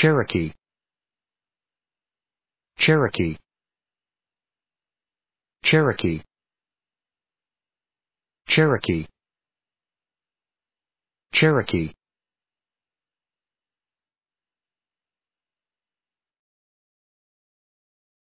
Cherokee Cherokee Cherokee Cherokee Cherokee